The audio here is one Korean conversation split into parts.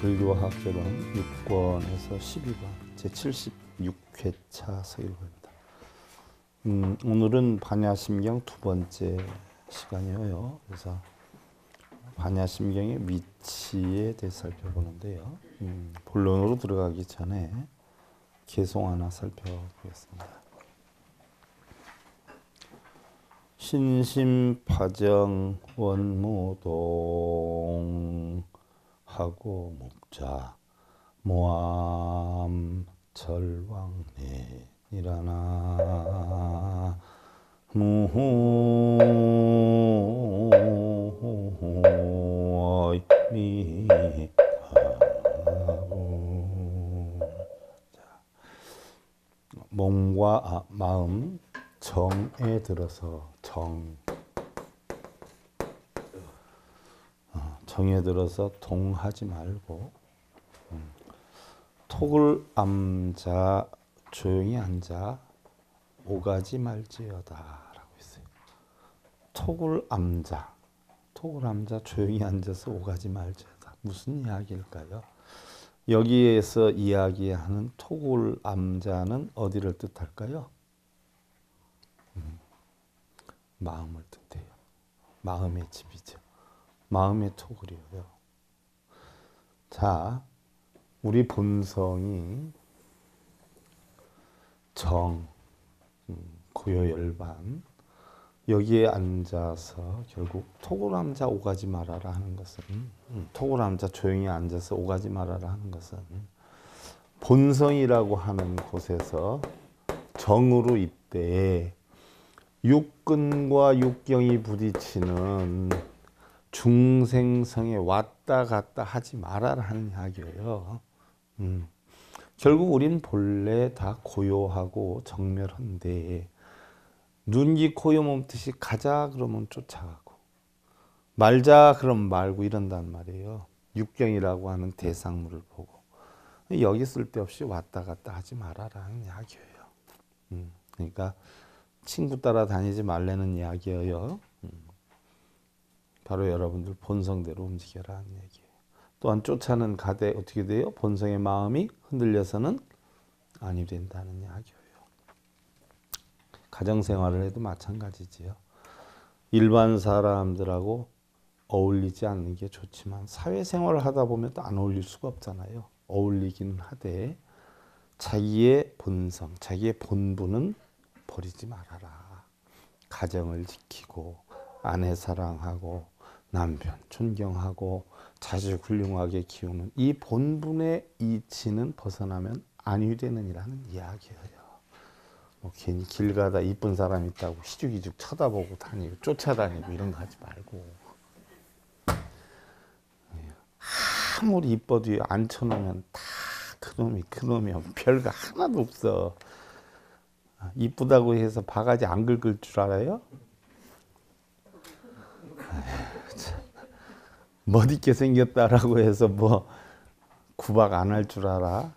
근로학개방 6권에서 12권 제76회차 서일호입니다. 음, 오늘은 반야심경 두 번째 시간이에요. 그래서 반야심경의 위치에 대해 살펴보는데요. 음, 본론으로 들어가기 전에 개송 하나 살펴보겠습니다. 신심파정 원무동 생하고 묵자 모함 절왕내일하나무호 몸과 마음 정에 들어서 정 성에 들어서 동하지 말고 음, 톡을 암자 조용히 앉아 오가지 말지어다라고 있어요. 톡을 암자 톡을 암자 조용히 앉아서 오가지 말지어다 무슨 이야기일까요? 여기에서 이야기하는 톡을 암자는 어디를 뜻할까요? 음, 마음을 뜻해요. 마음의 집이죠. 마음의 토굴이에요. 자, 우리 본성이 정, 음, 고요열반 여기에 앉아서 결국 토골함자 오가지 말아라 하는 것은 음, 토골함자 조용히 앉아서 오가지 말아라 하는 것은 본성이라고 하는 곳에서 정으로 입대해 육근과 육경이 부딪히는 중생성에 왔다 갔다 하지 말아라는 이야기예요. 음. 결국 우린 본래 다 고요하고 정멸한데 눈기 코요 몸뜻이 가자 그러면 쫓아가고 말자 그럼 말고 이런단 말이에요. 육경이라고 하는 대상물을 보고 여기 쓸데없이 왔다 갔다 하지 말아라는 이야기예요. 음. 그러니까 친구 따라 다니지 말라는 이야기예요. 바로 여러분들 본성대로 움직여라는 얘기예요. 또한 쫓아는 가대 어떻게 돼요? 본성의 마음이 흔들려서는 아니 된다는 이야기예요. 가정생활을 해도 마찬가지지요. 일반 사람들하고 어울리지 않는 게 좋지만 사회생활을 하다 보면 또 안 어울릴 수가 없잖아요. 어울리기는 하되 자기의 본성, 자기의 본분은 버리지 말아라. 가정을 지키고 아내 사랑하고 남편 존경하고 자주 훌륭하게 키우는 이 본분의 이치는 벗어나면 안위 되느니라는 이야기예요. 뭐길 가다 이쁜 사람 있다고 시죽이죽 쳐다보고 다니고 쫓아다니고 이런 거 하지 말고 네. 아무리 이뻐도 안 쳐놓으면 다 그놈이 그놈이야 별거 하나도 없어 아, 이쁘다고 해서 바가지 안 긁을 줄 알아요? 네. 멋있게 생겼다라고 해서 뭐 구박 안 할 줄 알아.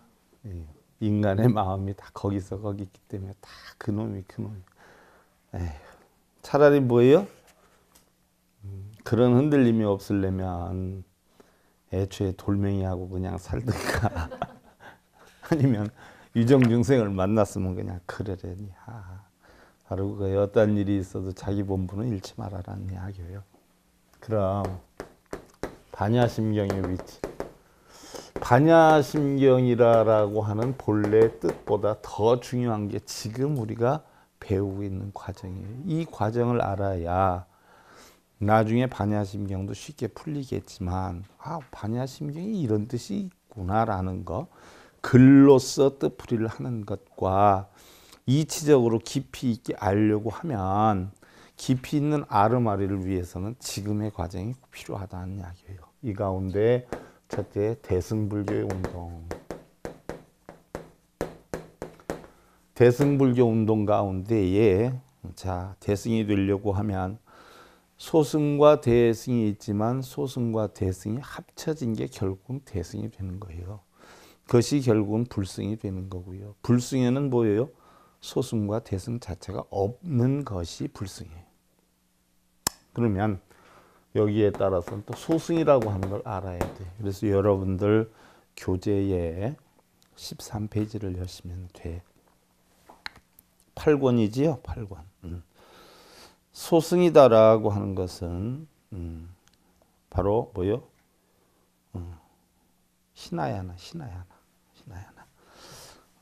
예. 인간의 마음이 다 거기서 거기 있기 때문에 다 그놈이 그놈이. 에휴, 차라리 뭐예요? 음, 그런 흔들림이 없으려면 애초에 돌멩이하고 그냥 살든가 아니면 유정중생을 만났으면 그냥 그러려니 하. 바로 그 어떤 일이 있어도 자기 본분은 잃지 말아라는 이야기예요. 그럼 반야심경의 위치. 반야심경이라고 하는 본래 뜻보다 더 중요한 게 지금 우리가 배우고 있는 과정이에요. 이 과정을 알아야 나중에 반야심경도 쉽게 풀리겠지만 아 반야심경이 이런 뜻이 있구나라는 거 글로써 뜻풀이를 하는 것과 이치적으로 깊이 있게 알려고 하면 깊이 있는 아르마리를 위해서는 지금의 과정이 필요하다는 이야기예요. 이 가운데 첫째 대승불교의 운동 대승불교 운동 가운데에 자 대승이 되려고 하면 소승과 대승이 있지만 소승과 대승이 합쳐진 게결국 대승이 되는 거예요. 그것이 결국은 불승이 되는 거고요. 불승에는 뭐예요? 소승과 대승 자체가 없는 것이 불승이에요. 그러면 여기에 따라서는 또 소승이라고 하는 걸 알아야 돼. 그래서 여러분들 교재에 13페이지를 여시면 돼. 8권이지요? 8권. 음. 소승이다라고 하는 것은 음, 바로 뭐요? 음, 신하야나, 신하야나, 신하야나.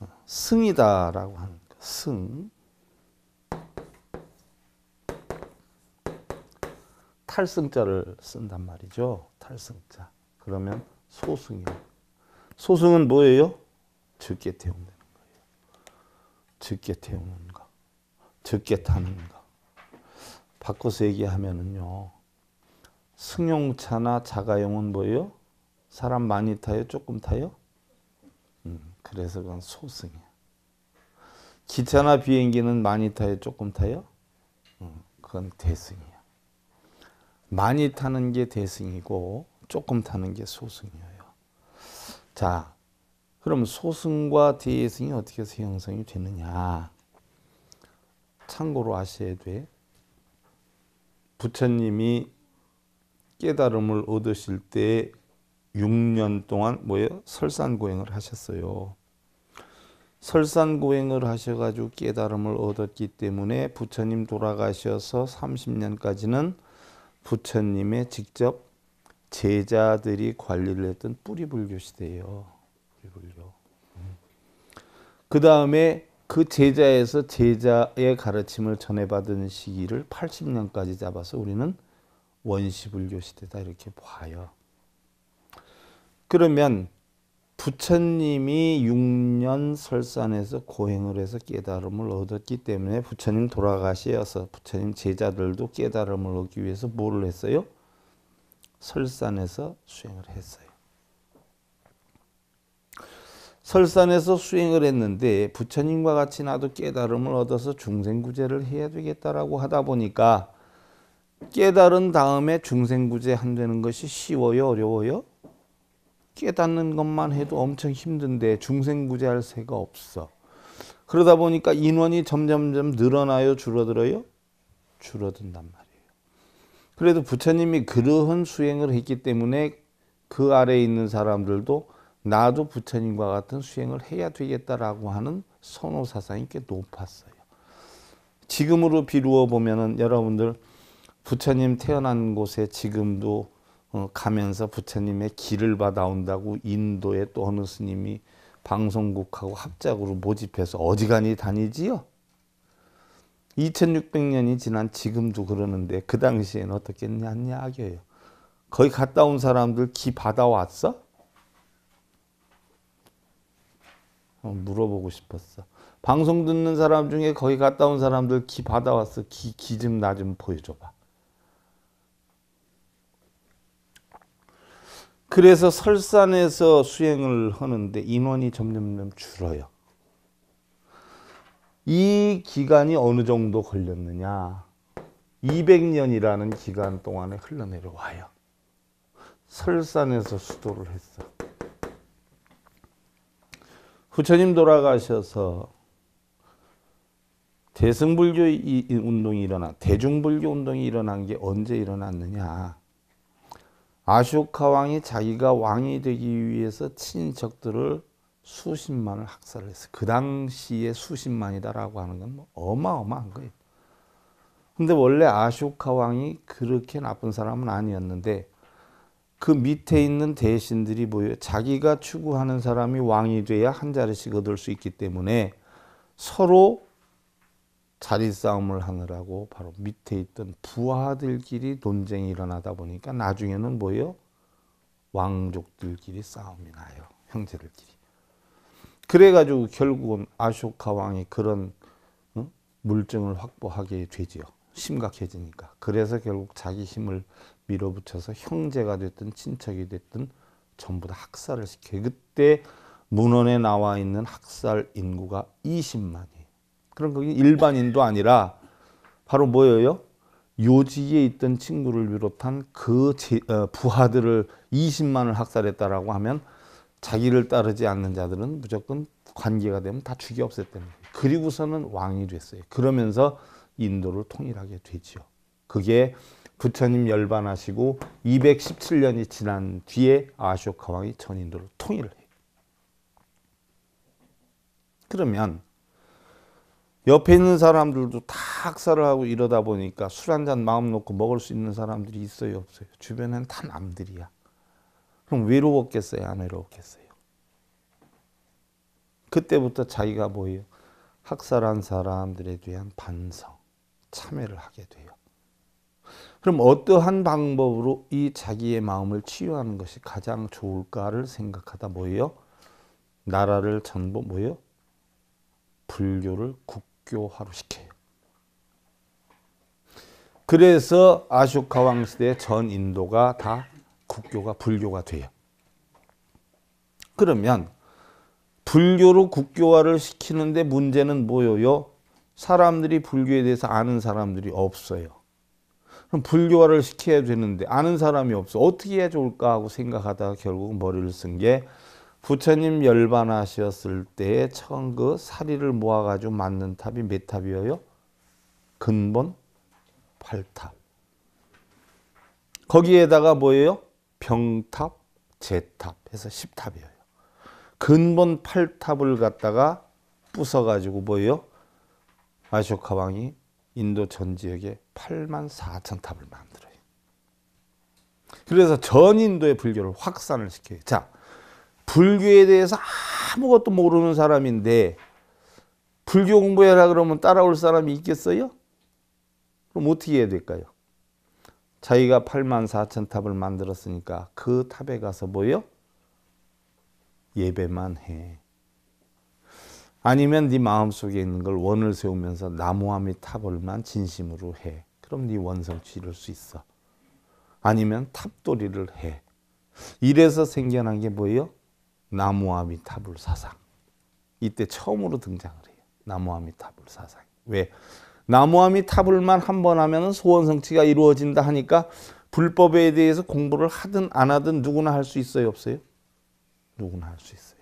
어, 승이다라고 하는 것. 승. 탈승자를 쓴단 말이죠. 탈승자. 그러면 소승이요. 소승은 뭐예요? 즉게 태우는 거예요. 즉게 태우는 거. 즉게 타는 거. 바꿔서 얘기하면은요. 승용차나 자가용은 뭐예요? 사람 많이 타요? 조금 타요? 음, 그래서 그건 소승이야. 기차나 비행기는 많이 타요? 조금 타요? 음, 그건 대승이야. 많이 타는 게 대승이고 조금 타는 게 소승이에요. 자, 그럼 소승과 대승이 어떻게 해서 형성이 되느냐? 참고로 아셔야 돼. 부처님이 깨달음을 얻으실 때 6년 동안 뭐예요? 설산고행을 하셨어요. 설산고행을 하셔가지고 깨달음을 얻었기 때문에 부처님 돌아가셔서 30년까지는 부처님의 직접 제자들이 관리를 했던 뿌리불교 시대예요. 뿌리불교. 그 다음에 그 제자에서 제자의 가르침을 전해받은 시기를 80년까지 잡아서 우리는 원시불교 시대다 이렇게 봐요. 그러면 부처님이 6년 설산에서 고행을 해서 깨달음을 얻었기 때문에 부처님 돌아가시어서 부처님 제자들도 깨달음을 얻기 위해서 뭘 했어요? 설산에서 수행을 했어요. 설산에서 수행을 했는데 부처님과 같이 나도 깨달음을 얻어서 중생구제를 해야 되겠다라고 하다 보니까 깨달은 다음에 중생구제 한다는 것이 쉬워요? 어려워요? 깨닫는 것만 해도 엄청 힘든데 중생구제할 새가 없어. 그러다 보니까 인원이 점점점 늘어나요, 줄어들어요? 줄어든단 말이에요. 그래도 부처님이 그러한 수행을 했기 때문에 그 아래에 있는 사람들도 나도 부처님과 같은 수행을 해야 되겠다라고 하는 선호 사상이 꽤 높았어요. 지금으로 비루어 보면은 여러분들 부처님 태어난 곳에 지금도 어, 가면서 부처님의 길을 받아온다고 인도의또 어느 스님이 방송국하고 합작으로 모집해서 어지간히 다니지요. 2600년이 지난 지금도 그러는데 그당시엔 어떻겠냐냐 하겨요. 거기 갔다 온 사람들 기 받아왔어? 어, 물어보고 싶었어. 방송 듣는 사람 중에 거기 갔다 온 사람들 기 받아왔어. 기좀나 좀 보여줘봐. 그래서 설산에서 수행을 하는데 인원이 점점점 줄어요. 이 기간이 어느 정도 걸렸느냐? 200년이라는 기간 동안에 흘러내려와요. 설산에서 수도를 했어. 부처님 돌아가셔서 대승불교 운동이 일어나 대중불교 운동이 일어난 게 언제 일어났느냐? 아쇼카 왕이 자기가 왕이 되기 위해서 친인척들을 수십만을 학살을 했어요. 그 당시에 수십만이다라고 하는 건 뭐 어마어마한 거예요. 근데 원래 아쇼카 왕이 그렇게 나쁜 사람은 아니었는데 그 밑에 있는 대신들이 뭐예 자기가 추구하는 사람이 왕이 돼야 한 자리씩 얻을 수 있기 때문에 서로 자리 싸움을 하느라고 바로 밑에 있던 부하들끼리 논쟁이 일어나다 보니까 나중에는 뭐예요? 왕족들끼리 싸움이 나요. 형제들끼리. 그래가지고 결국은 아쇼카 왕이 그런 응? 어? 물증을 확보하게 되지요. 심각해지니까. 그래서 결국 자기 힘을 밀어붙여서 형제가 됐든 친척이 됐든 전부 다 학살을 시켜. 그때 문헌에 나와 있는 학살 인구가 20만이에요. 그럼 거기 일반인도 아니라 바로 뭐예요? 요지에 있던 친구를 비롯한 그 어, 부하들을 20만을 학살했다라고 하면 자기를 따르지 않는 자들은 무조건 관계가 되면 다 죽이 없앴다는 거 그리고서는 왕이 됐어요. 그러면서 인도를 통일하게 되지 그게 부처님 열반하시고 217년이 지난 뒤에 아쇼카 왕이 전 인도를 통일을 해요. 그러면 옆에 있는 사람들도 다 학살을 하고 이러다 보니까 술 한 잔 마음 놓고 먹을 수 있는 사람들이 있어요 없어요 주변엔 다 남들이야 그럼 외로웠겠어요 안 외로웠겠어요 그때부터 자기가 뭐예요 학살한 사람들에 대한 반성 참회를 하게 돼요 그럼 어떠한 방법으로 이 자기의 마음을 치유하는 것이 가장 좋을까를 생각하다 뭐예요 나라를 전부 뭐예요 불교를 국 교화로시켜요 그래서 아쇼카 왕 시대 전 인도가 다 국교가 불교가 돼요. 그러면 불교로 국교화를 시키는데 문제는 뭐예요? 사람들이 불교에 대해서 아는 사람들이 없어요. 그럼 불교화를 시켜야 되는데 아는 사람이 없어. 어떻게 해야 좋을까 하고 생각하다가 결국 머리를 쓴게 부처님 열반하셨을 때에 처음 그 사리를 모아가지고 만든 탑이 몇 탑이에요? 근본 8탑. 거기에다가 뭐예요? 병탑, 제탑 해서 10탑이에요. 근본 8탑을 갖다가 부숴가지고 뭐예요? 아쇼카 왕이 인도 전 지역에 8만 4천 탑을 만들어요. 그래서 전 인도의 불교를 확산을 시켜요. 자, 불교에 대해서 아무것도 모르는 사람인데 불교 공부해라 그러면 따라올 사람이 있겠어요? 그럼 어떻게 해야 될까요? 자기가 8만 4천 탑을 만들었으니까 그 탑에 가서 뭐요? 예배만 해. 아니면 네 마음속에 있는 걸 원을 세우면서 나무함이 탑을만 진심으로 해. 그럼 네 원성취 를수 있어. 아니면 탑돌이를 해. 이래서 생겨난 게 뭐예요? 나무와미타불 사상. 이때 처음으로 등장을 해요. 나무아미타불 사상. 왜? 나무아미타불만 한 번 하면 소원 성취가 이루어진다 하니까 불법에 대해서 공부를 하든 안 하든 누구나 할 수 있어요, 없어요? 누구나 할 수 있어요.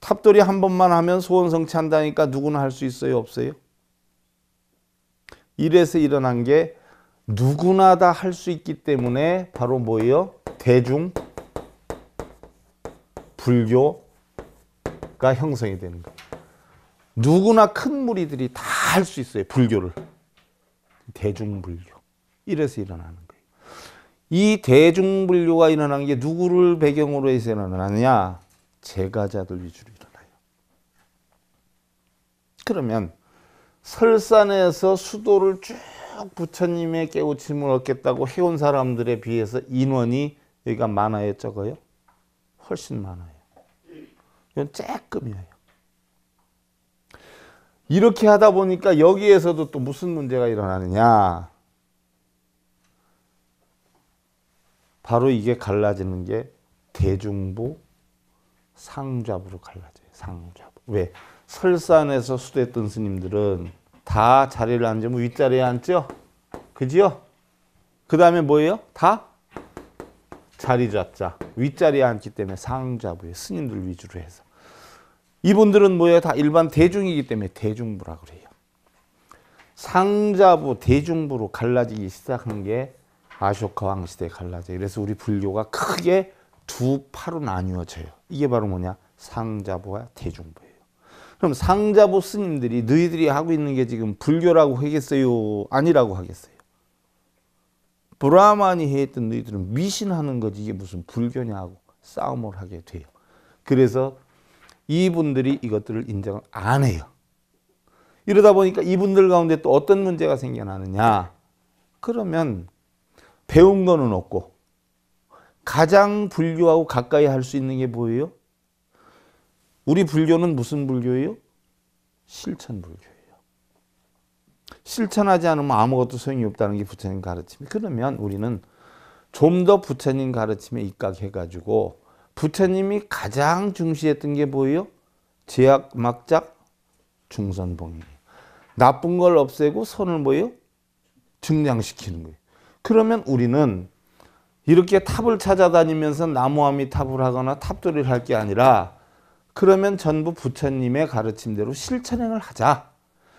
탑돌이 한 번만 하면 소원 성취한다니까 누구나 할 수 있어요, 없어요? 이래서 일어난 게 누구나 다 할 수 있기 때문에 바로 뭐예요? 대중 불교가 형성이 되는 거예요. 누구나 큰 무리들이 다 할 수 있어요. 불교를. 대중불교. 이래서 일어나는 거예요. 이 대중불교가 일어나게 누구를 배경으로 해서 일어나느냐? 제가자들 위주로 일어나요. 그러면 설산에서 수도를 쭉 부처님의 깨우침을 얻겠다고 해온 사람들에 비해서 인원이 여기가 많아요, 적어요? 훨씬 많아요. 이건 쬐끔이에요. 이렇게 하다 보니까 여기에서도 또 무슨 문제가 일어나느냐. 바로 이게 갈라지는 게 대중부 상좌부로 갈라져요. 상좌부. 왜? 설산에서 수도했던 스님들은 다 자리를 앉으면 뭐 윗자리에 앉죠? 그지요? 그 다음에 뭐예요? 다 자리 잡자. 윗자리에 앉기 때문에 상좌부에 스님들 위주로 해서. 이분들은 뭐예요? 다 일반 대중이기 때문에 대중부라 그래요. 상자부, 대중부로 갈라지기 시작한 게 아쇼카 왕시대에 갈라져요. 그래서 우리 불교가 크게 두 파로 나뉘어져요. 이게 바로 뭐냐? 상자부와 대중부예요. 그럼 상자부 스님들이 너희들이 하고 있는 게 지금 불교라고 하겠어요? 아니라고 하겠어요? 브라만이 했던 너희들은 미신하는 거지 이게 무슨 불교냐고 싸움을 하게 돼요. 그래서 이분들이 이것들을 인정을 안 해요. 이러다 보니까 이분들 가운데 또 어떤 문제가 생겨나느냐. 그러면 배운 거는 없고 가장 불교하고 가까이 할 수 있는 게 뭐예요? 우리 불교는 무슨 불교예요? 실천 불교예요. 실천하지 않으면 아무것도 소용이 없다는 게 부처님 가르침이. 그러면 우리는 좀 더 부처님 가르침에 입각해가지고 부처님이 가장 중시했던 게 뭐예요? 제약 막작 중선봉이 나쁜 걸 없애고 선을 뭐예요? 증량시키는 거예요. 그러면 우리는 이렇게 탑을 찾아다니면서 나무함이 탑을 하거나 탑돌이를 할 게 아니라 그러면 전부 부처님의 가르침대로 실천행을 하자.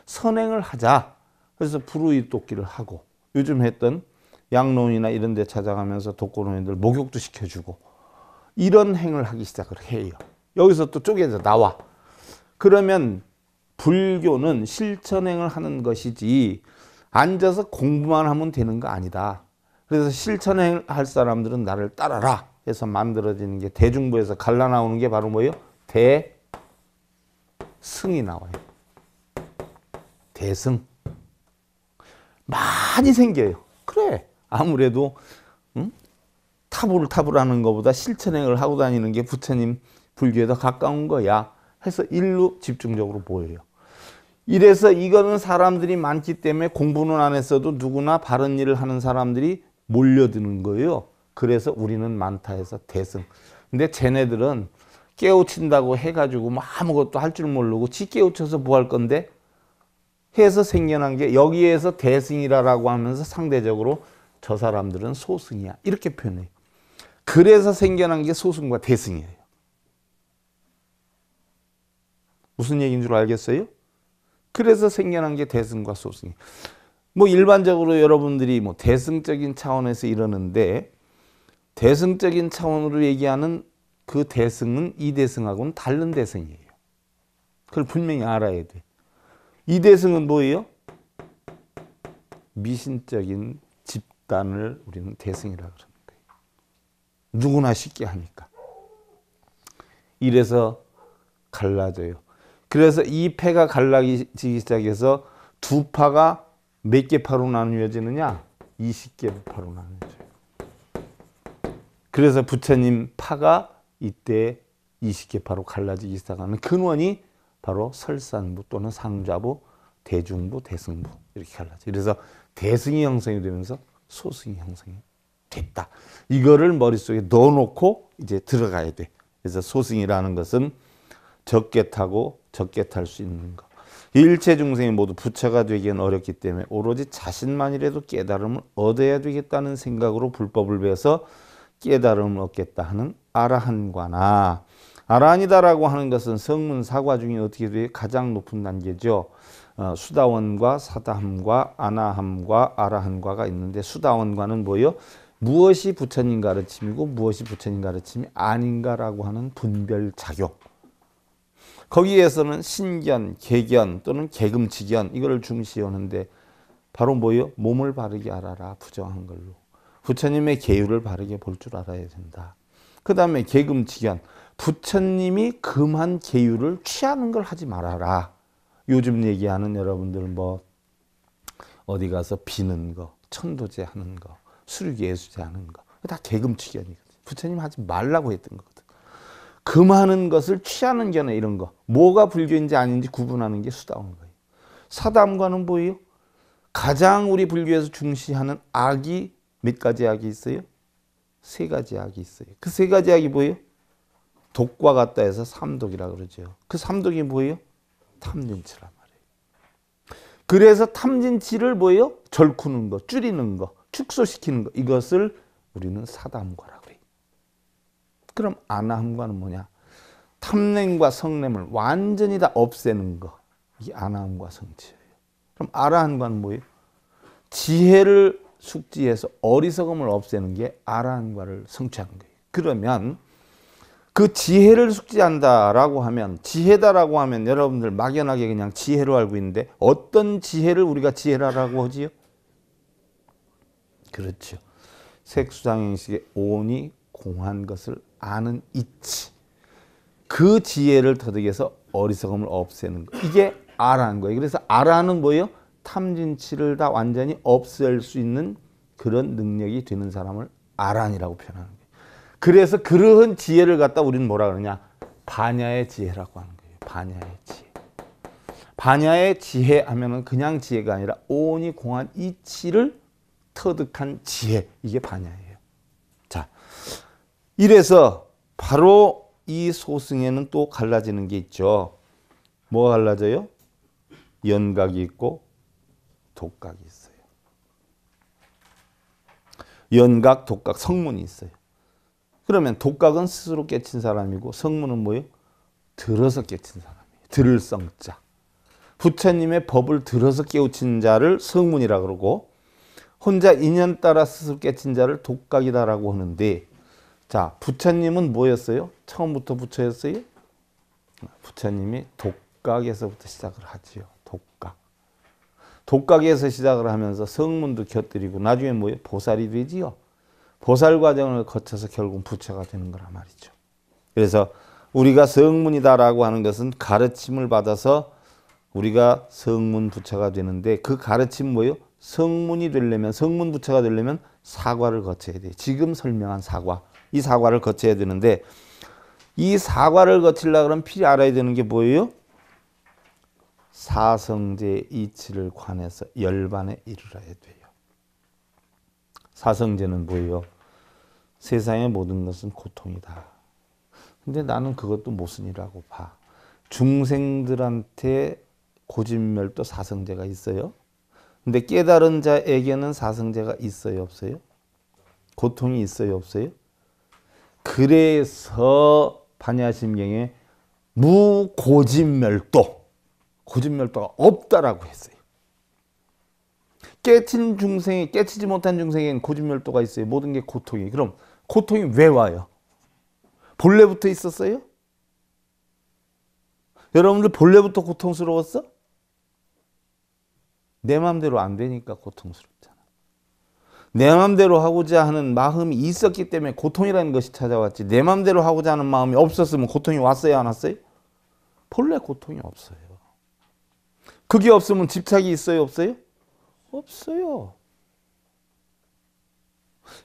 선행을 하자. 그래서 부르이돕기를 하고 요즘 했던 양론이나 이런 데 찾아가면서 독거노인들 목욕도 시켜주고 이런 행을 하기 시작을 해요. 여기서 또 쪼개져 나와. 그러면 불교는 실천행을 하는 것이지 앉아서 공부만 하면 되는 거 아니다. 그래서 실천행을 할 사람들은 나를 따라라 해서 만들어지는 게 대중부에서 갈라 나오는 게 바로 뭐예요? 대승이 나와요. 대승. 많이 생겨요. 그래. 아무래도 응? 타부를타부라는 것보다 실천행을 하고 다니는 게 부처님 불교에 더 가까운 거야 해서 일로 집중적으로 보여요. 이래서 이거는 사람들이 많기 때문에 공부는 안 했어도 누구나 바른 일을 하는 사람들이 몰려드는 거예요. 그래서 우리는 많다 해서 대승. 근데 쟤네들은 깨우친다고 해가지고 뭐 아무것도 할 줄 모르고 지 깨우쳐서 뭐 할 건데 해서 생겨난 게 여기에서 대승이라고 하면서 상대적으로 저 사람들은 소승이야. 이렇게 표현해요. 그래서 생겨난 게 소승과 대승이에요. 무슨 얘기인 줄 알겠어요? 그래서 생겨난 게 대승과 소승이. 뭐 일반적으로 여러분들이 뭐 대승적인 차원에서 이러는데 대승적인 차원으로 얘기하는 그 대승은 이 대승하고는 다른 대승이에요. 그걸 분명히 알아야 돼. 이 대승은 뭐예요? 미신적인 집단을 우리는 대승이라 그래. 누구나 쉽게 하니까. 이래서 갈라져요. 그래서 이 패가 갈라지기 시작해서 두 파가 몇 개 파로 나누어지느냐? 20개 파로 나누어져요. 그래서 부처님 파가 이때 20개 파로 갈라지기 시작하는 근원이 바로 설산부 또는 상좌부, 대중부, 대승부 이렇게 갈라져. 그래서 대승이 형성이 되면서 소승이 형성이 됐다. 이거를 머릿속에 넣어놓고 이제 들어가야 돼. 그래서 소승이라는 것은 적게 타고 적게 탈 수 있는 것. 일체 중생이 모두 부처가 되기엔 어렵기 때문에 오로지 자신만이라도 깨달음을 얻어야 되겠다는 생각으로 불법을 배워서 깨달음을 얻겠다 하는 아라한과나 아라한이다라고 하는 것은 성문 사과 중에 어떻게 돼 가장 높은 단계죠. 어, 수다원과 사다함과 아나함과 아라한과가 있는데 수다원과는 뭐요? 무엇이 부처님 가르침이고 무엇이 부처님 가르침이 아닌가라고 하는 분별 작용. 거기에서는 신견, 개견 또는 개금치견 이걸 중시하는데 바로 뭐요? 몸을 바르게 알아라 부정한 걸로. 부처님의 계율을 바르게 볼 줄 알아야 된다. 그 다음에 개금치견. 부처님이 금한 계율을 취하는 걸 하지 말아라. 요즘 얘기하는 여러분들 뭐 어디 가서 비는 거, 천도제 하는 거, 수륙 예수제하는 거. 다 개금치견이거든. 부처님 하지 말라고 했던 거거든. 금하는 것을 취하는 견해 이런 거. 뭐가 불교인지 아닌지 구분하는 게 수다운 거예요. 사담과는 뭐예요? 가장 우리 불교에서 중시하는 악이 몇 가지 악이 있어요? 세 가지 악이 있어요. 그 세 가지 악이 뭐예요? 독과 같다 해서 삼독이라 그러죠. 그 삼독이 뭐예요? 탐진치란 말이에요. 그래서 탐진치를 뭐예요? 절쿠는 거, 줄이는 거. 축소시키는 것 이것을 우리는 사담과라 그래. 그럼 아나함과는 뭐냐? 탐냄과 성냄을 완전히 다 없애는 것. 이 아나함과 성취예요. 그럼 아라함과는 뭐예요? 지혜를 숙지해서 어리석음을 없애는 게 아라함과를 성취하 거예요. 그러면 그 지혜를 숙지한다라고 하면 지혜다라고 하면 여러분들 막연하게 그냥 지혜로 알고 있는데 어떤 지혜를 우리가 지혜라고 하지요? 그렇죠. 색수상형식의 온이 공한 것을 아는 이치. 그 지혜를 터득해서 어리석음을 없애는 거. 이게 아라는 거예요. 그래서 아라는 뭐예요? 탐진치를 다 완전히 없앨 수 있는 그런 능력이 되는 사람을 아란이라고 표현하는 거예요. 그래서 그러한 지혜를 갖다 우리는 뭐라 그러냐? 반야의 지혜라고 하는 거예요. 반야의 지혜. 반야의 지혜 하면은 그냥 지혜가 아니라 온이 공한 이치를 터득한 지혜 이게 반야예요. 자, 이래서 바로 이 소승에는 또 갈라지는 게 있죠. 뭐가 갈라져요? 연각이 있고 독각이 있어요. 연각, 독각, 성문이 있어요. 그러면 독각은 스스로 깨친 사람이고 성문은 뭐예요? 들어서 깨친 사람이에요. 들을 성자. 부처님의 법을 들어서 깨우친 자를 성문이라 그러고 혼자 인연 따라 스스로 깨친 자를 독각이다라고 하는데 자 부처님은 뭐였어요? 처음부터 부처였어요? 부처님이 독각에서부터 시작을 하지요. 독각. 독각에서 시작을 하면서 성문도 곁들이고 나중에 뭐예요? 보살이 되지요. 보살 과정을 거쳐서 결국 부처가 되는 거란 말이죠. 그래서 우리가 성문이다라고 하는 것은 가르침을 받아서 우리가 성문 부처가 되는데 그 가르침 뭐예요? 성문이 되려면 성문 부처가 되려면 사과를 거쳐야 돼요. 지금 설명한 사과. 이 사과를 거쳐야 되는데 이 사과를 거치려 그러면 필히 알아야 되는 게 뭐예요? 사성제 이치를 관해서 열반에 이르러야 돼요. 사성제는 뭐예요? 세상의 모든 것은 고통이다. 근데 나는 그것도 모순이라고 봐. 중생들한테 고진멸도 사성제가 있어요. 근데 깨달은 자에게는 사성제가 있어요 없어요? 고통이 있어요 없어요? 그래서 반야심경에 무고집멸도 고집멸도가 없다라고 했어요. 깨친 중생이 깨치지 못한 중생에는 고집멸도가 있어요. 모든 게 고통이. 그럼 고통이 왜 와요? 본래부터 있었어요? 여러분들 본래부터 고통스러웠어? 내 마음대로 안 되니까 고통스럽잖아. 내 마음대로 하고자 하는 마음이 있었기 때문에 고통이라는 것이 찾아왔지 내 마음대로 하고자 하는 마음이 없었으면 고통이 왔어요 안 왔어요? 본래 고통이 없어요. 그게 없으면 집착이 있어요 없어요? 없어요.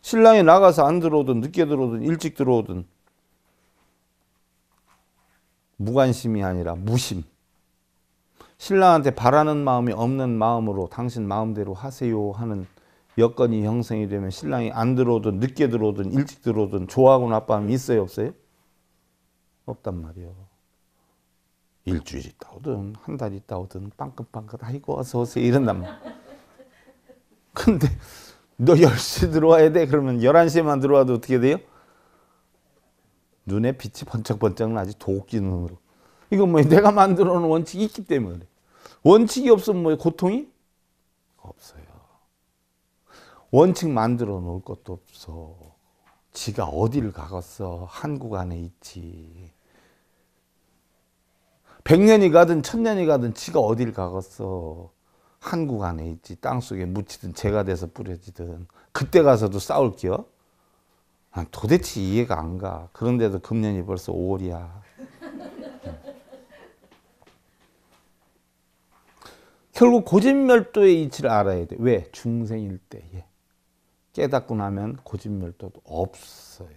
신랑이 나가서 안 들어오든 늦게 들어오든 일찍 들어오든 무관심이 아니라 무심. 신랑한테 바라는 마음이 없는 마음으로 당신 마음대로 하세요 하는 여건이 형성이 되면 신랑이 안 들어오든 늦게 들어오든 일찍 들어오든 좋아하고 나빠하면 있어요 없어요? 없단 말이요 일주일 있다 오든 한 달 있다 오든 빵긋빵긋 아이고 어서 오세요 이런단 말이요 근데 너 10시 들어와야 돼 그러면 1 1시만 들어와도 어떻게 돼요? 눈에 빛이 번쩍번쩍 나지 도끼 눈으로. 이건 뭐 내가 만들어 놓은 원칙이 있기 때문에 원칙이 없으면 뭐 고통이 없어요. 원칙 만들어 놓을 것도 없어. 지가 어디를 가겠어. 한국 안에 있지. 백년이 가든 천년이 가든 지가 어디 가겠어. 한국 안에 있지. 땅속에 묻히든 재가 돼서 뿌려지든 그때 가서도 싸울 기 도대체 이해가 안 가. 그런데도 금년이 벌써 5월이야. 결국 고진멸도의 이치를 알아야 돼. 왜? 중생일 때에 예. 깨닫고 나면 고진멸도도 없어요.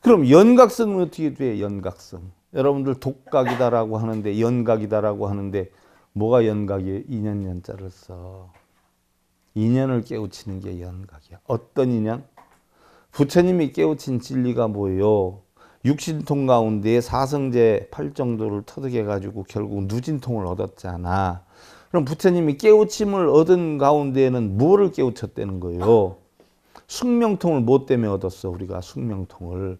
그럼 연각성은 어떻게 돼? 연각성. 여러분들 독각이다라고 하는데 연각이다라고 하는데 뭐가 연각이에요? 인연 연자를 써. 인연을 깨우치는 게 연각이야. 어떤 인연? 부처님이 깨우친 진리가 뭐예요? 육신통 가운데 사성제 팔정도를 터득해 가지고 결국 누진통을 얻었잖아. 그럼 부처님이 깨우침을 얻은 가운데에는 뭐를 깨우쳤다는 거예요? 숙명통을 뭐 때문에 얻었어? 우리가 숙명통을.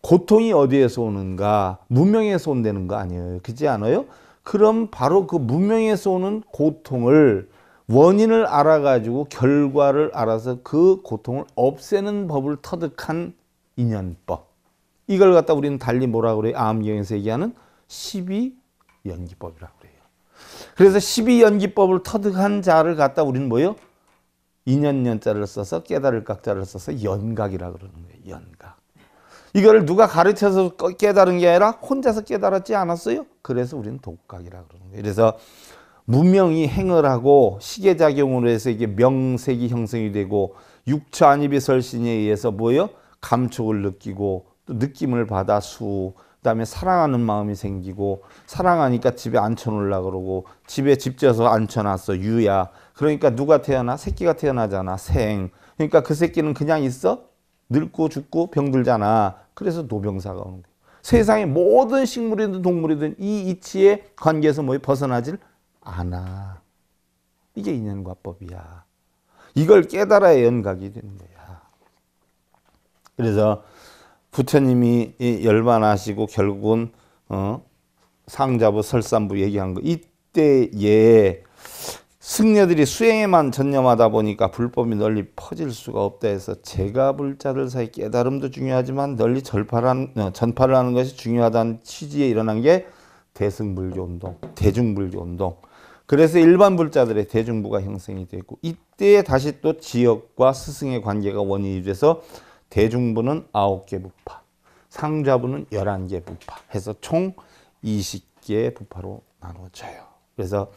고통이 어디에서 오는가? 무명에서 온다는 거 아니에요. 그지 렇 않아요? 그럼 바로 그 무명에서 오는 고통을 원인을 알아가지고 결과를 알아서 그 고통을 없애는 법을 터득한 인연법. 이걸 갖다 우리는 달리 뭐라 그래요? 암기에서 얘기하는 12연기법이라고 그래요. 그래서 12연기법을 터득한 자를 갖다 우리는 뭐요? 인연연자를 써서 깨달을 각자를 써서 연각이라 그러는 거예요. 연각. 이거를 누가 가르쳐서 깨달은 게 아니라 혼자서 깨달았지 않았어요? 그래서 우리는 독각이라 그러는 거예요. 그래서 문명이 행을 하고 시계작용으로 해서 이게 명색이 형성이 되고 육체 안입의 설신에 의해서 뭐예요? 감촉을 느끼고 또 느낌을 받아 수 그다음에 사랑하는 마음이 생기고 사랑하니까 집에 앉혀놓으려 그러고 집에 집져서 앉혀놨어 유야 그러니까 누가 태어나 새끼가 태어나잖아 생 그러니까 그 새끼는 그냥 있어 늙고 죽고 병들잖아 그래서 노병사가 오는 거야 세상의 모든 식물이든 동물이든 이 이치의 관계에서 뭐 벗어나질 않아 이게 인연과법이야 이걸 깨달아야 연각이 되는 거야 그래서 부처님이 열반하시고 결국은 어, 상자부 설산부 얘기한 거 이때에 승려들이 수행에만 전념하다 보니까 불법이 널리 퍼질 수가 없다 해서 제가 불자들 사이 깨달음도 중요하지만 널리 절파란, 어, 전파를 하는 것이 중요하다는 취지에 일어난 게 대승불교 운동, 대중불교 운동. 그래서 일반 불자들의 대중부가 형성이 되고 이때 다시 또 지역과 스승의 관계가 원인이 돼서 대중부는 9개 부파, 상좌부는 11개 부파 해서 총2 0개 부파로 나눠져요. 그래서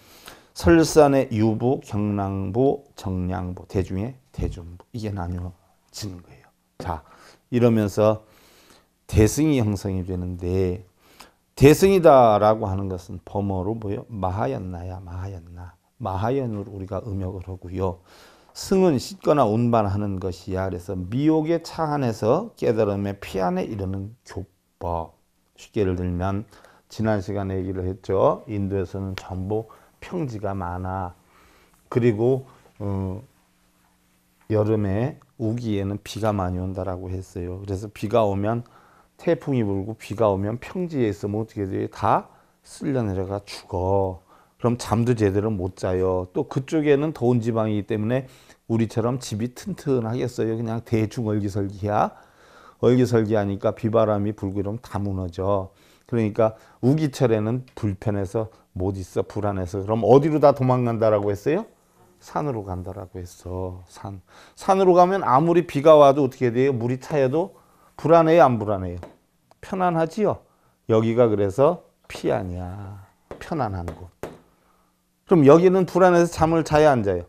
설산의 유부, 경랑부, 정량부, 대중의 대중부 이게 나뉘어지는 거예요. 자 이러면서 대승이 형성이 되는데 대승이다라고 하는 것은 범어로 뭐요? 마하였나야 마하였나 마하연으로 우리가 음역을 하고요. 승은 씻거나 운반하는 것이야. 그래서 미혹의 차 안에서 깨달음의 피 안에 이르는 교법. 쉽게 예를 들면 지난 시간에 얘기를 했죠. 인도에서는 전부 평지가 많아. 그리고 어, 여름에 우기에는 비가 많이 온다라고 했어요. 그래서 비가 오면 태풍이 불고 비가 오면 평지에 있으면 어떻게 돼요? 다 쓸려 내려가 죽어. 그럼 잠도 제대로 못 자요. 또 그쪽에는 더운 지방이기 때문에 우리처럼 집이 튼튼하겠어요. 그냥 대충 얼기설기야. 얼기설기하니까 비바람이 불고 이러면 다 무너져. 그러니까 우기철에는 불편해서 못 있어 불안해서 그럼 어디로 다 도망간다라고 했어요? 산으로 간다라고 했어. 산. 산으로 가면 아무리 비가 와도 어떻게 돼요? 물이 차여도 불안해요, 안 불안해요? 편안하지요. 여기가 그래서 피 아니야. 편안한 곳. 그럼 여기는 불안해서 잠을 자야 안 자요?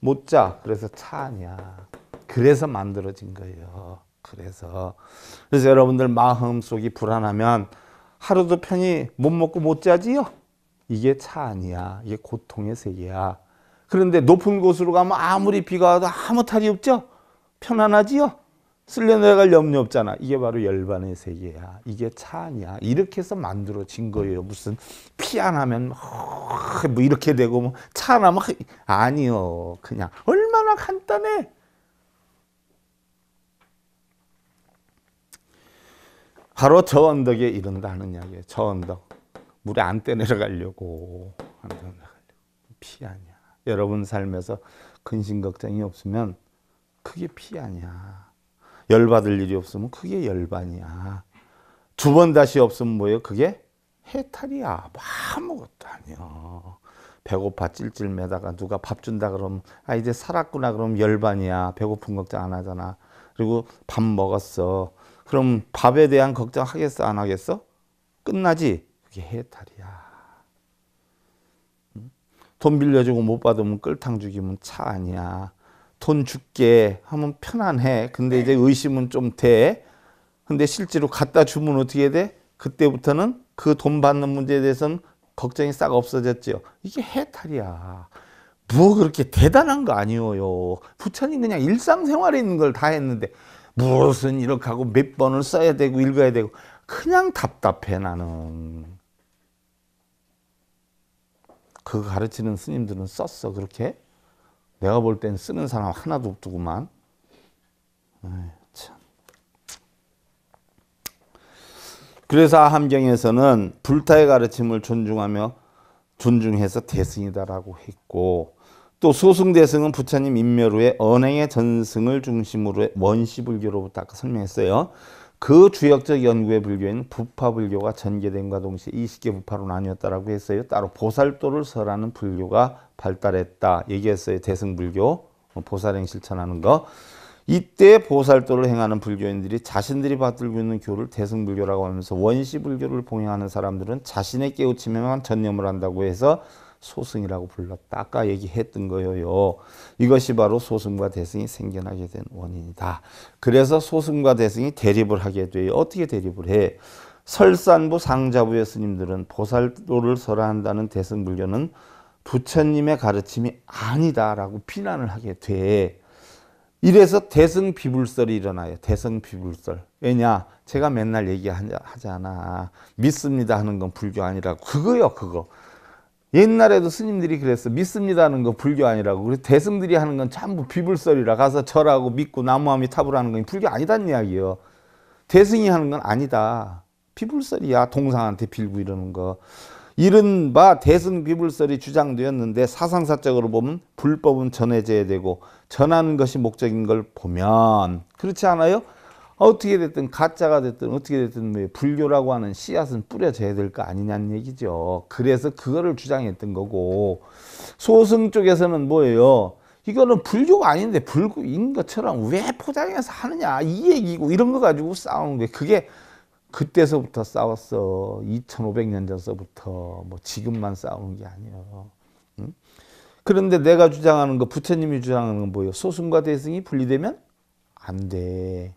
못 자. 그래서 차냐. 그래서 만들어진 거예요. 그래서 그래서 여러분들 마음속이 불안하면 하루도 편히 못 먹고 못 자지요? 이게 차 아니야. 이게 고통의 세계야. 그런데 높은 곳으로 가면 아무리 비가 와도 아무 탈이 없죠? 편안하지요? 쓸려나갈 염려 없잖아. 이게 바로 열반의 세계야. 이게 차아니야 이렇게 해서 만들어진 거예요. 무슨 피 안 하면 뭐 이렇게 되고 뭐차 하면 아니요. 그냥 얼마나 간단해. 바로 저 언덕에 이른다는 이야기예요. 저 언덕. 물에 안 떼내려가려고. 안 떼내려가려고. 피 아니야. 여러분 삶에서 근심 걱정이 없으면 그게 피 아니야. 열받을 일이 없으면 그게 열반이야. 두 번 다시 없으면 뭐예요? 그게 해탈이야. 아무것도 아니야. 배고파 찔찔매다가 누가 밥 준다 그러면 아 이제 살았구나 그럼 열반이야. 배고픈 걱정 안 하잖아. 그리고 밥 먹었어. 그럼 밥에 대한 걱정 하겠어 안 하겠어? 끝나지. 그게 해탈이야. 돈 빌려주고 못 받으면 끌탕 죽이면 차 아니야. 돈 줄게 하면 편안해. 근데 네. 이제 의심은 좀 돼. 근데 실제로 갖다 주면 어떻게 돼? 그때부터는 그 돈 받는 문제에 대해서는 걱정이 싹 없어졌지요. 이게 해탈이야. 뭐 그렇게 대단한 거 아니에요. 부처님 그냥 일상생활에 있는 걸 다 했는데 무슨 이렇게 하고 몇 번을 써야 되고 읽어야 되고 그냥 답답해 나는. 그 가르치는 스님들은 썼어 그렇게? 내가 볼 땐 쓰는 사람 하나도 없더구만. 참. 그래서 함경에서는 불타의 가르침을 존중하며 존중해서 대승이다라고 했고 또 소승대승은 부처님 임멸 후에 언행의 전승을 중심으로 원시불교로부터 아까 설명했어요. 그 주역적 연구의 불교에 부파불교가 전개됨과 동시에 20개 부파로 나뉘었다라고 했어요. 따로 보살도를 설하는 불교가 발달했다 얘기했어요. 대승불교 뭐 보살행 실천하는 거. 이때 보살도를 행하는 불교인들이 자신들이 받들고 있는 교를 대승불교라고 하면서 원시불교를 봉행하는 사람들은 자신의 깨우침에만 전념을 한다고 해서 소승이라고 불렀다. 아까 얘기했던 거예요. 이것이 바로 소승과 대승이 생겨나게 된 원인이다. 그래서 소승과 대승이 대립을 하게 돼요. 어떻게 대립을 해? 설산부 상자부의 스님들은 보살도를 설한다는 대승불교는 부처님의 가르침이 아니다라고 비난을 하게 돼. 이래서 대승비불설이 일어나요. 대승비불설. 왜냐? 제가 맨날 얘기하잖아. 믿습니다 하는 건 불교 아니라고. 그거요, 그거. 옛날에도 스님들이 그랬어. 믿습니다 하는 건 불교 아니라고. 그리서 대승들이 하는 건 전부 비불설이라 가서 절하고 믿고 나무함이 탑을 하는 건 불교 아니다는 이야기예요. 대승이 하는 건 아니다. 비불설이야. 동상한테 빌고 이러는 거. 이른바 대승 비불설이 주장되었는데 사상사적으로 보면 불법은 전해져야 되고 전하는 것이 목적인 걸 보면 그렇지 않아요? 어떻게 됐든 가짜가 됐든 어떻게 됐든 왜 불교라고 하는 씨앗은 뿌려져야 될 거 아니냐는 얘기죠. 그래서 그거를 주장했던 거고 소승 쪽에서는 뭐예요? 이거는 불교가 아닌데 불교인 것처럼 왜 포장해서 하느냐 이 얘기고 이런 거 가지고 싸우는 게 그게 그때서부터 싸웠어. 2500년 전서부터 뭐 지금만 싸우는 게 아니에요. 응? 그런데 내가 주장하는 거 부처님이 주장하는 건 뭐예요? 소승과 대승이 분리되면 안 돼.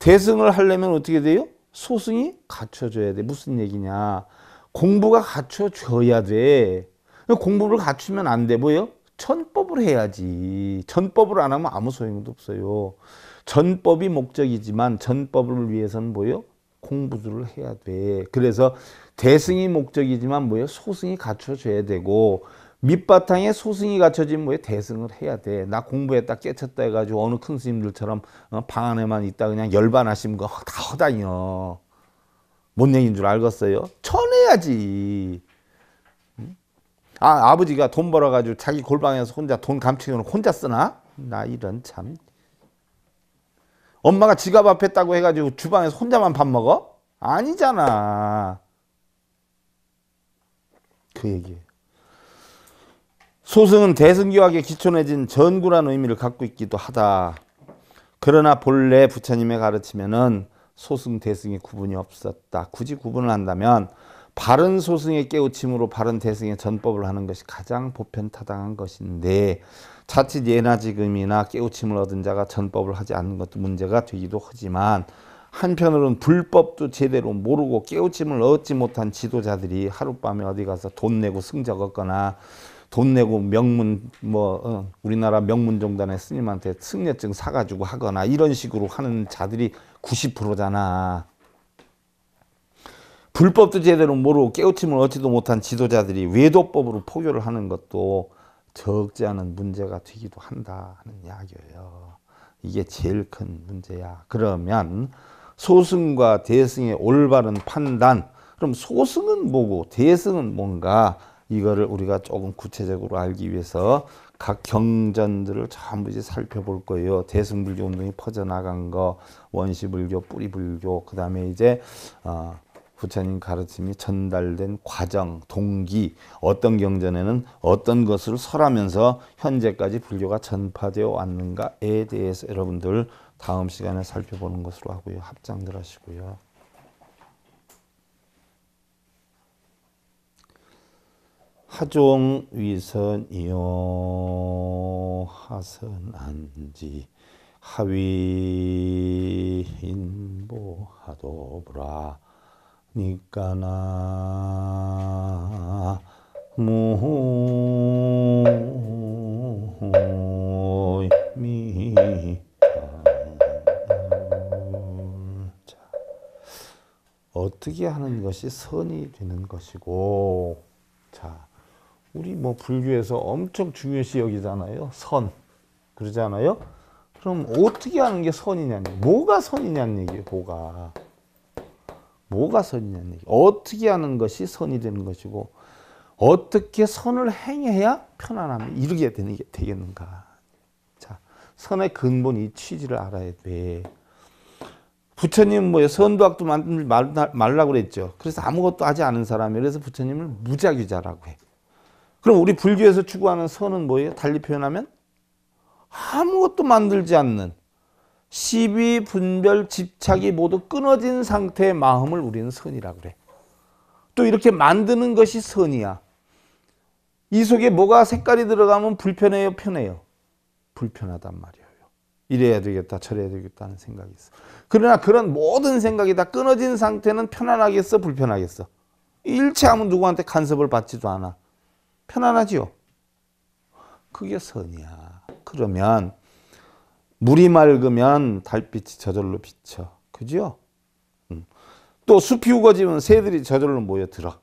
대승을 하려면 어떻게 돼요? 소승이 갖춰줘야 돼. 무슨 얘기냐? 공부가 갖춰줘야 돼. 공부를 갖추면 안 돼. 뭐예요? 천법을 해야지. 천법을 안 하면 아무 소용도 없어요. 전법이 목적이지만 전법을 위해서는 뭐요? 공부를 해야 돼. 그래서 대승이 목적이지만 뭐예요? 소승이 갖춰져야 되고 밑바탕에 소승이 갖춰진 뭐에 대승을 해야 돼. 나공부에딱 깨쳤다 해가지고 어느 큰 스님들처럼 어, 방 안에만 있다 그냥 열반하시면 거다허다요뭔 얘기인 줄 알겠어요? 쳐내야지. 아, 아버지가 돈 벌어가지고 자기 골방에서 혼자 돈감춰놓는 혼자 쓰나? 나 이런 참. 엄마가 지갑 앞에 있다고 해가지고 주방에서 혼자만 밥 먹어? 아니잖아. 그 얘기예요. 소승은 대승교학에 기초해진 전구란 의미를 갖고 있기도 하다. 그러나 본래 부처님의 가르침에는 소승 대승의 구분이 없었다. 굳이 구분을 한다면 바른 소승의 깨우침으로 바른 대승의 전법을 하는 것이 가장 보편타당한 것인데 자칫 예나 지금이나 깨우침을 얻은 자가 전법을 하지 않는 것도 문제가 되기도 하지만 한편으로는 불법도 제대로 모르고 깨우침을 얻지 못한 지도자들이 하룻밤에 어디 가서 돈 내고 승적 얻거나 돈 내고 명문 뭐 어, 우리나라 명문 종단의 스님한테 승려증 사가지고 하거나 이런 식으로 하는 자들이 90%잖아. 불법도 제대로 모르고 깨우침을 얻지도 못한 지도자들이 외도법으로 포교를 하는 것도 적지 않은 문제가 되기도 한다 는 이야기예요. 이게 제일 큰 문제야. 그러면 소승과 대승의 올바른 판단. 그럼 소승은 뭐고 대승은 뭔가 이거를 우리가 조금 구체적으로 알기 위해서 각 경전들을 전부 이제 살펴볼 거예요. 대승불교 운동이 퍼져나간 거, 원시불교, 뿌리불교, 그 다음에 이제 어, 부처님 가르침이 전달된 과정, 동기, 어떤 경전에는 어떤 것을 설하면서 현재까지 불교가 전파되어 왔는가에 대해서 여러분들 다음 시간에 살펴보는 것으로 하고요. 합장들 하시고요. 하종 위선이요 하선한지 하위 인보하도브라 니까나 모미 어떻게 하는 것이 선이 되는 것이고 자 우리 뭐 불교에서 엄청 중요시 여기잖아요 선 그러잖아요 그럼 어떻게 하는 게 선이냐는 뭐가 선이냐는 얘기예요 뭐가 뭐가 선이냐는 얘기. 어떻게 하는 것이 선이 되는 것이고 어떻게 선을 행해야 편안함에 이르게 되는 게 되겠는가. 자, 선의 근본 이 취지를 알아야 돼. 부처님 뭐 선도학도 말라 그랬죠. 그래서 아무것도 하지 않은 사람이 그래서 부처님을 무자규자라고 해. 그럼 우리 불교에서 추구하는 선은 뭐예요? 달리 표현하면 아무것도 만들지 않는 시비, 분별, 집착이 모두 끊어진 상태의 마음을 우리는 선이라 그래. 또 이렇게 만드는 것이 선이야. 이 속에 뭐가 색깔이 들어가면 불편해요, 편해요. 불편하단 말이에요. 이래야 되겠다, 저래야 되겠다는 생각이 있어. 그러나 그런 모든 생각이 다 끊어진 상태는 편안하겠어, 불편하겠어. 일체하면 누구한테 간섭을 받지도 않아. 편안하지요. 그게 선이야. 그러면 물이 맑으면 달빛이 저절로 비쳐. 그죠? 음. 또 숲이 우거지면 새들이 저절로 모여들어.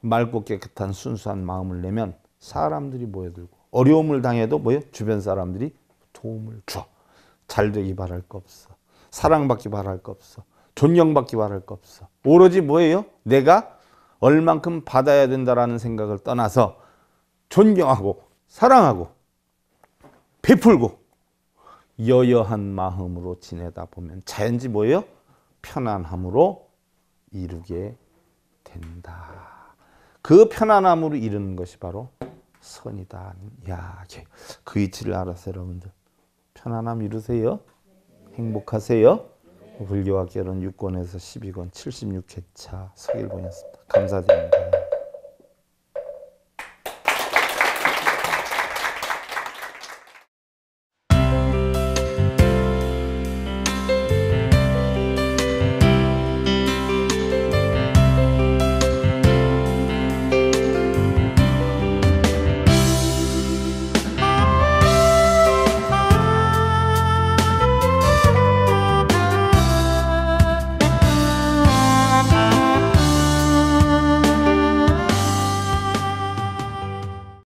맑고 깨끗한 순수한 마음을 내면 사람들이 모여들고 어려움을 당해도 뭐요? 주변 사람들이 도움을 줘. 잘 되기 바랄 거 없어. 사랑받기 바랄 거 없어. 존경받기 바랄 거 없어. 오로지 뭐예요? 내가 얼만큼 받아야 된다라는 생각을 떠나서 존경하고 사랑하고 베풀고 여여한 마음으로 지내다 보면 자연지 뭐예요? 편안함으로 이루게 된다. 그 편안함으로 이루는 것이 바로 선이다. 야, 그 이치를 알아서 여러분들 편안함 이루세요. 행복하세요. 불교와 결혼 6권에서 12권 76회차 서일본이었습니다. 감사드립니다.